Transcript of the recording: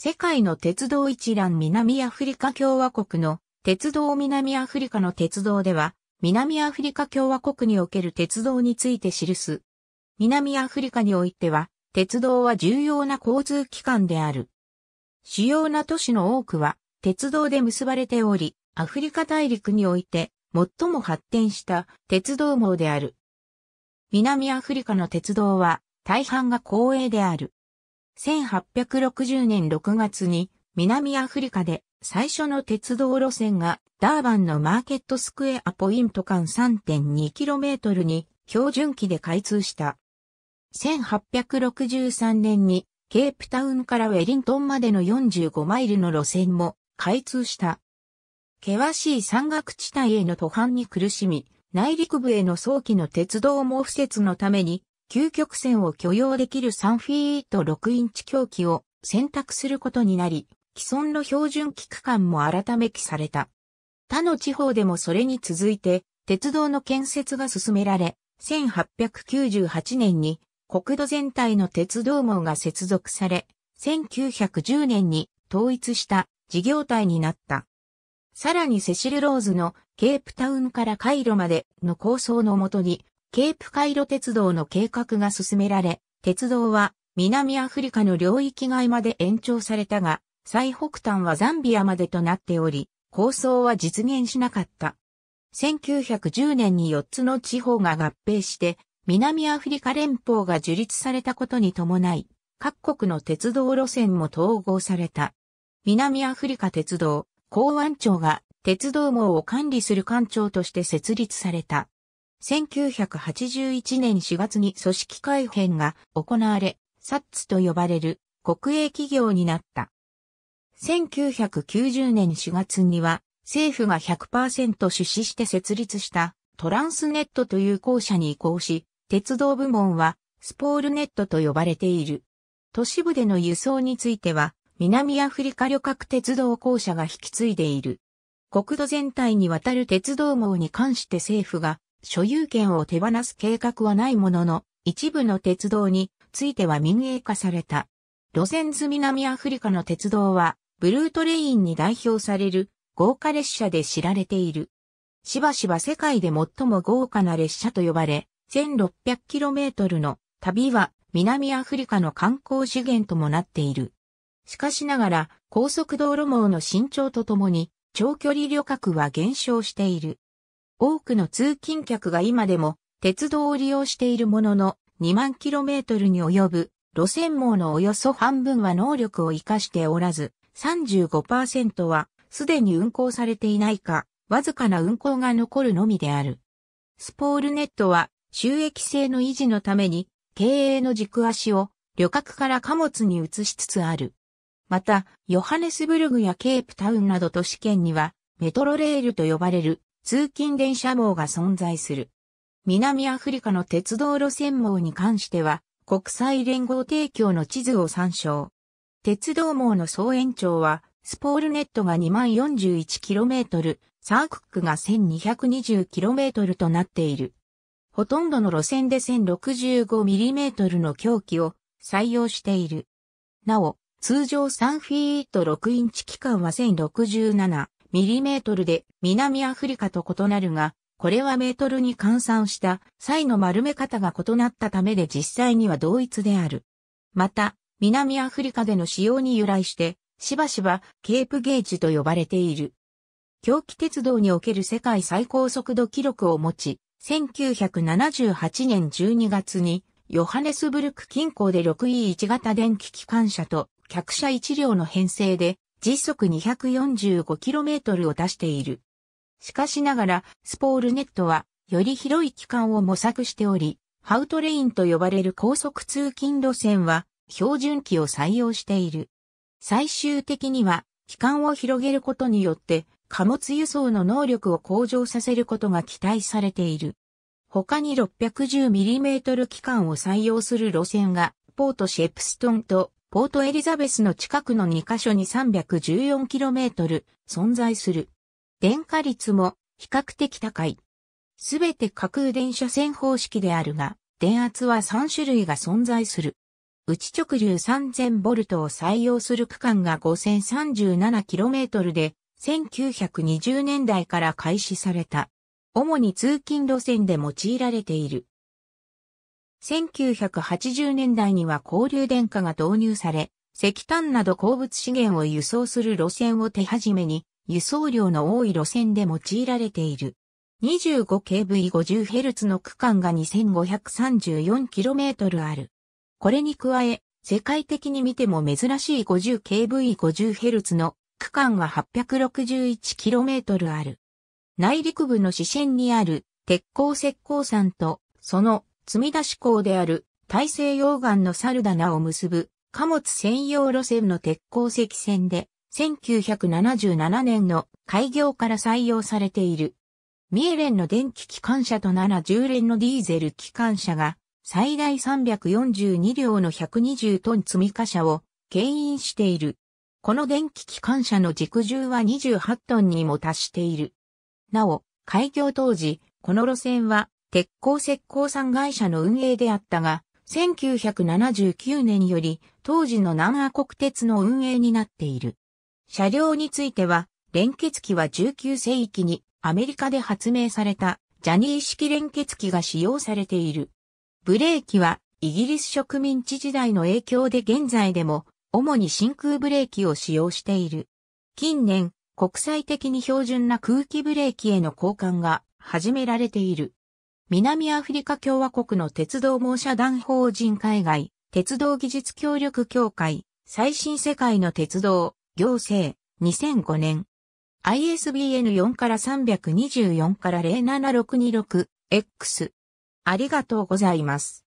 世界の鉄道一覧南アフリカ共和国の鉄道南アフリカの鉄道では、南アフリカ共和国における鉄道について記す。南アフリカにおいては、鉄道は重要な交通機関である。主要な都市の多くは、鉄道で結ばれており、アフリカ大陸において、最も発展した鉄道網である。南アフリカの鉄道は、大半が公営である。1860年6月に南アフリカで最初の鉄道路線がダーバンのマーケットスクエアポイント間 3.2km に標準機で開通した。1863年にケープタウンからウェリントンまでの45マイルの路線も開通した。険しい山岳地帯への途半に苦しみ、内陸部への早期の鉄道も不設のために究極線を許容できる3フィート6インチ狂気を選択することになり、既存の標準機区間も改めきされた。他の地方でもそれに続いて、鉄道の建設が進められ、1898年に国土全体の鉄道網が接続され、1910年に統一した事業体になった。さらにセシル・ローズのケープタウンからカイロまでの構想のもとにケープカイロ鉄道の計画が進められ、鉄道は南アフリカの領域外まで延長されたが、最北端はザンビアまでとなっており、構想は実現しなかった。1910年に4つの地方が合併して、南アフリカ連邦が樹立されたことに伴い、各国の鉄道路線も統合された。南アフリカ鉄道、港湾庁が鉄道網を管理する官庁として設立された。1981年4月に組織改編が行われ、サッツと呼ばれる国営企業になった。1990年4月には政府が100%出資して設立したトランスネットという校舎に移行し、鉄道部門はスポールネットと呼ばれている。都市部での輸送については南アフリカ旅客鉄道公社が引き継いでいる。国土全体にわたる鉄道網に関して政府が所有権を手放す計画はないものの、一部の鉄道については民営化された。路線図南アフリカの鉄道は、ブルートレインに代表される豪華列車で知られている。しばしば世界で最も豪華な列車と呼ばれ、1600km の旅は南アフリカの観光資源ともなっている。しかしながら高速道路網の伸長とともに長距離旅客は減少している。多くの通勤客が今でも鉄道を利用しているものの2万キロメートルに及ぶ路線網のおよそ半分は能力を活かしておらず、35%はすでに運行されていないか、わずかな運行が残るのみである。スポールネットは収益性の維持のために経営の軸足を旅客から貨物に移しつつある。また、ヨハネスブルグやケープタウンなど都市圏にはメトロレールと呼ばれる通勤電車網が存在する。南アフリカの鉄道路線網に関しては、国際連合提供の地図を参照。鉄道網の総延長は、スポールネットが 2041km、サークックが 1220km となっている。ほとんどの路線で 1065mm の凶器を採用している。なお、通常3フィート6インチ機関は1067、ミリメートルで南アフリカと異なるが、これはメートルに換算した際の丸め方が異なったためで実際には同一である。また、南アフリカでの使用に由来して、しばしばケープゲージと呼ばれている。狂気鉄道における世界最高速度記録を持ち、1978年12月にヨハネスブルク近郊で 6E1 型電気機関車と客車1両の編成で時速 245km を出している。しかしながら、スポールネットは、より広い期間を模索しており、ハウトレインと呼ばれる高速通勤路線は、標準機を採用している。最終的には、期間を広げることによって、貨物輸送の能力を向上させることが期待されている。他に 610mm 機関を採用する路線が、ポートシェプストンとポートエリザベスの近くの2カ所に 314km 存在する。電化率も比較的高い。すべて架空電車線方式であるが、電圧は3種類が存在する。内直流 3000V を採用する区間が 5037km で、1920年代から開始された。主に通勤路線で用いられている。1980年代には交流電化が導入され、石炭など鉱物資源を輸送する路線を手始めに、輸送量の多い路線で用いられている。25kV50Hz の区間が 2534km ある。これに加え、世界的に見ても珍しい 50kV50Hz の区間が 861km ある。内陸部の支線にある鉄鋼石膏山とその積出し港である大西洋岸のサルダナを結ぶ貨物専用路線の鉄鉱石線で1977年の開業から採用されている。ミエレンの電気機関車と7 10連のディーゼル機関車が最大342両の120トン積み貨車を牽引している。この電気機関車の軸重は28トンにも達している。なお、開業当時、この路線は鉄鋼石膏産会社の運営であったが、1979年より当時の南亜国鉄の運営になっている。車両については、連結機は19世紀にアメリカで発明されたジャニー式連結機が使用されている。ブレーキはイギリス植民地時代の影響で現在でも主に真空ブレーキを使用している。近年、国際的に標準な空気ブレーキへの交換が始められている。南アフリカ共和国の鉄道網遮団法人海外、鉄道技術協力協会、最新世界の鉄道、行政、2005年。ISBN 4から324から07626、X。ありがとうございます。